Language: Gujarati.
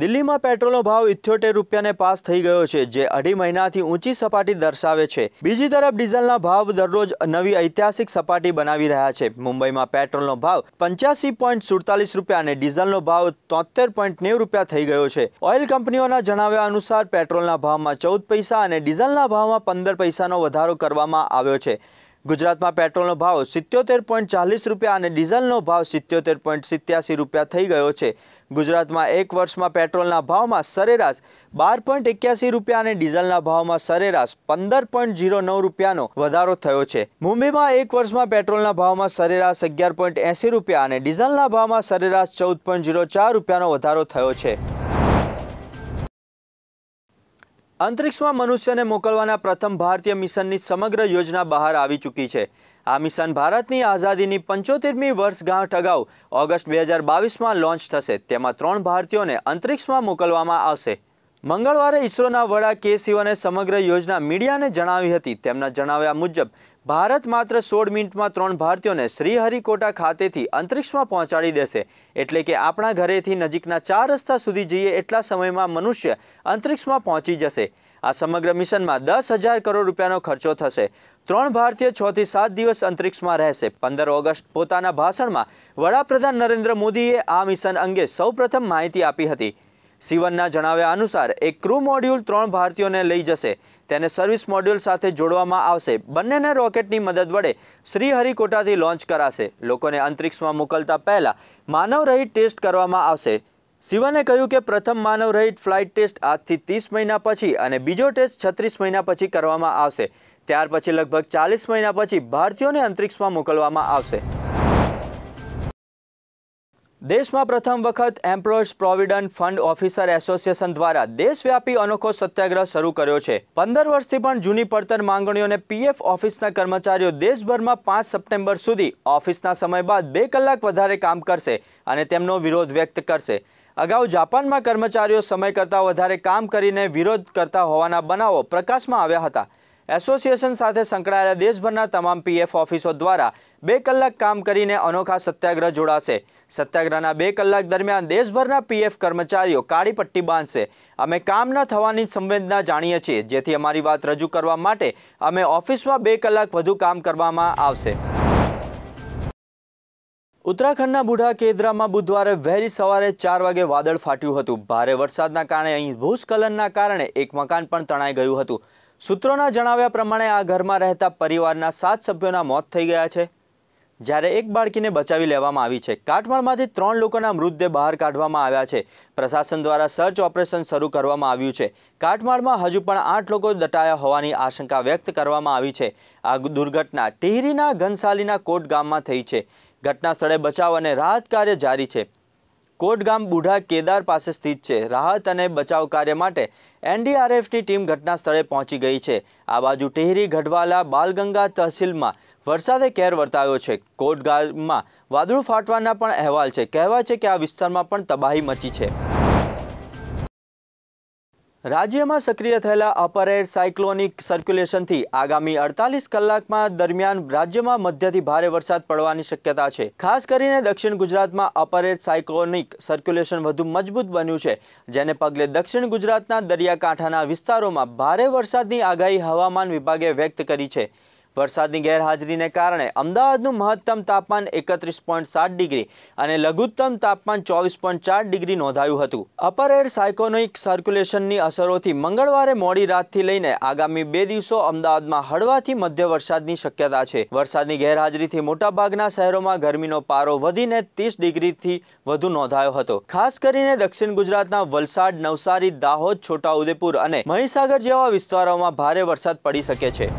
દિલ્હીમાં પેટ્રોલનો ભાવ ઇથ્યોતેર રૂપિયાને પાસ થઈ ગયો છે જે અઢી મહિનાથી ઊંચી સપાટી દર્શાવે છે બીજી તરફ ડીઝલના ભાવ દરરોજ નવી ઐતિહાસિક સપાટી બનાવી રહ્યા છે મુંબઈમાં પેટ્રોલનો ભાવ પંચ્યાસી પોઈન્ટ સુડતાલીસ રૂપિયા અને ડીઝલનો ભાવ તોતેર પોઈન્ટ નેવું રૂપિયા થઈ ગયો છે ઓઇલ કંપનીઓના જણાવ્યા અનુસાર પેટ્રોલના ભાવમાં ચૌદ પૈસા અને ડીઝલના ભાવમાં પંદર પૈસાનો વધારો કરવામાં આવ્યો છે ગુજરાતમાં પેટ્રોલનો ભાવ સિત્યોતેર પોઈન્ટ ચાલીસ રૂપિયા અને ડીઝલનો ભાવ સિત્યોતેર પોઈન્ટ સિત્યાસી રૂપિયા થઈ ગયો છે ગુજરાતમાં એક વર્ષમાં પેટ્રોલના ભાવમાં સરેરાશ બાર પોઈન્ટ એક્યાસી રૂપિયા અને ડીઝલના ભાવમાં સરેરાશ પંદર પોઈન્ટ ઝીરો નવ રૂપિયાનો વધારો થયો છે મુંબઈમાં એક વર્ષમાં પેટ્રોલના ભાવમાં સરેરાશ અગિયાર પોઈન્ટ એંસી રૂપિયા અને ડીઝલના ભાવમાં સરેરાશ ચૌદ પોઈન્ટ ઝીરો ચાર રૂપિયાનો વધારો થયો છે અંતરિક્ષમાં મનુષ્યને મોકલવાના પ્રથમ ભારતીય મિશનની સમગ્ર યોજના બહાર આવી ચૂકી છે આ મિશન ભારતની આઝાદીની પંચોતેરમી વર્ષગાંઠ અગાઉ ઓગસ્ટ બે હજાર બાવીસમાં લોન્ચ થશે તેમાં ત્રણ ભારતીયોને અંતરિક્ષમાં મોકલવામાં આવશે મંગળવારે ઇસરોના વડા કે શિવને સમગ્ર યોજના મીડિયાને જણાવી હતી તેમના જણાવ્યા મુજબ ભારત માત્ર સોળ મિનિટમાં ત્રણ ભારતીયોને શ્રીહરિકોટા ખાતેથી અંતરિક્ષમાં પહોંચાડી દેશે એટલે કે આપણા ઘરેથી નજીકના ચાર રસ્તા સુધી જઈએ એટલા સમયમાં મનુષ્ય અંતરિક્ષમાં પહોંચી જશે આ સમગ્ર મિશનમાં દસ હજાર કરોડ રૂપિયાનો ખર્ચો થશે ત્રણ ભારતીય છથી સાત દિવસ અંતરિક્ષમાં રહેશે પંદર ઓગસ્ટ પોતાના ભાષણમાં વડાપ્રધાન નરેન્દ્ર મોદીએ આ મિશન અંગે સૌપ્રથમ માહિતી આપી હતી સિવનના જણાવ્યા અનુસાર એક ક્રૂ મોડ્યુલ ત્રણ ભારતીયોને લઈ જશે તેને સર્વિસ મોડ્યુલ સાથે જોડવામાં આવશે બંનેને રોકેટની મદદ વડે શ્રીહરિકોટાથી લોન્ચ કરાશે લોકોને અંતરિક્ષમાં મોકલતા પહેલાં માનવરહિત ટેસ્ટ કરવામાં આવશે સિવાને કહ્યું કે પ્રથમ માનવરહિત ફ્લાઇટ ટેસ્ટ આજથી ત્રીસ મહિના પછી અને બીજો ટેસ્ટ છત્રીસ મહિના પછી કરવામાં આવશે ત્યાર પછી લગભગ ચાલીસ મહિના પછી ભારતીયોને અંતરિક્ષમાં મોકલવામાં આવશે દેશમાં પ્રથમ વખત employers provident fund officer association દ્વારા દેશવ્યાપી અનોખો સત્યાગ્રહ શરૂ કર્યો છે પંદર વર્ષથી પણ જૂની પડતર માંગણીઓને પીએફ ઓફિસના કર્મચારીઓ દેશભરમાં પાંચ સપ્ટેમ્બર સુધી ઓફિસના સમય બાદ બે કલાક વધારે કામ કરશે અને તેમનો વિરોધ વ્યક્ત કરશે અગાઉ જાપાનમાં કર્મચારીઓ સમય કરતાં વધારે કામ કરીને વિરોધ કરતા હોવાના બનાવો પ્રકાશમાં આવ્યા હતા એસોસિએશન સાથે સંકળાયેલા દેશભરના તમામ પીએફ ઓફિસો દ્વારા બે કલાક કામ કરીને અનોખા સત્યાગ્રહ જોડાશે સત્યાગ્રહના બે કલાક દરમિયાન દેશભરના પીએફ કર્મચારીઓ કાળી પટ્ટી બાંધશે અમે કામ ન થવાની સંવેદના જાણીએ છીએ જેથી અમારી વાત રજૂ કરવા માટે અમે ઓફિસમાં બે કલાક વધુ કામ કરવામાં આવશે ઉત્તરાખંડના બુઢા કેદરામાં બુધવારે વહેલી સવારે ચાર વાગે વાદળ ફાટ્યું હતું ભારે વરસાદના કારણે અહીં ભૂસ્ખલનના કારણે એક મકાન પણ તણાઈ ગયું હતું સૂત્રોના જણાવ્યા પ્રમાણે આ ઘરમાં રહેતા પરિવારના સાત સભ્યોના મોત થઈ ગયા છે જ્યારે એક બાળકીને બચાવી લેવામાં આવી છે કાટમાળમાંથી ત્રણ લોકોના મૃતદેહ બહાર કાઢવામાં આવ્યા છે પ્રશાસન દ્વારા સર્ચ ઓપરેશન શરૂ કરવામાં આવ્યું છે કાટમાળમાં હજુ પણ આઠ લોકો દટાયા હોવાની આશંકા વ્યક્ત કરવામાં આવી છે આ દુર્ઘટના ટિહરીના ઘનસાલીના કોટ ગામમાં થઈ છે ઘટના સ્થળે બચાવ અને રાહત કાર્ય જારી છે કોટગામ બુઢા કેદાર પાસે સ્થિત છે રાહત અને બચાવ કાર્ય માટે એનડીઆરએફની ટીમ ઘટના સ્થળે પહોંચી ગઈ છે આ બાજુ ટેહરી ગઢવાલા બાલગંગા તહસીલમાં વરસાદે કેર વર્તાયો છે કોટગામમાં વાદળું ફાટવાના પણ અહેવાલ છે કહેવાય છે કે આ વિસ્તારમાં પણ તબાહી મચી છે રાજ્યમાં સક્રિય થયેલા અપર એર સાયક્લોનિક સર્ક્યુલેશનથી આગામી અડતાલીસ કલાકમાં દરમિયાન રાજ્યમાં મધ્યથી ભારે વરસાદ પડવાની શક્યતા છે ખાસ કરીને દક્ષિણ ગુજરાતમાં અપર એર સાયક્લોનિક સર્ક્યુલેશન વધુ મજબૂત બન્યું છે જેને પગલે દક્ષિણ ગુજરાતના દરિયાકાંઠાના વિસ્તારોમાં ભારે વરસાદની આગાહી હવામાન વિભાગે વ્યક્ત કરી છે વરસાદની ગેરહાજરીને કારણે અમદાવાદનું મહત્તમ તાપમાન એકત્રીસ પોઈન્ટ સાત ડિગ્રી અને લઘુત્તમ તાપમાન ચોવીસ પોઈન્ટ ચાર ડિગ્રી નોંધાયું હતું અપર એર સાયકોનિક સર્ક્યુલેશનની અસરોથી મંગળવારે મોડી રાતથી લઈને આગામી બે દિવસો અમદાવાદમાં હળવાથી મધ્ય વરસાદની શક્યતા છે વરસાદની ગેરહાજરીથી મોટાભાગના શહેરોમાં ગરમીનો પારો વધીને ત્રીસ ડિગ્રીથી વધુ નોંધાયો હતો ખાસ કરીને દક્ષિણ ગુજરાતના વલસાડ નવસારી દાહોદ છોટાઉદેપુર અને મહીસાગર જેવા વિસ્તારોમાં ભારે વરસાદ પડી શકે છે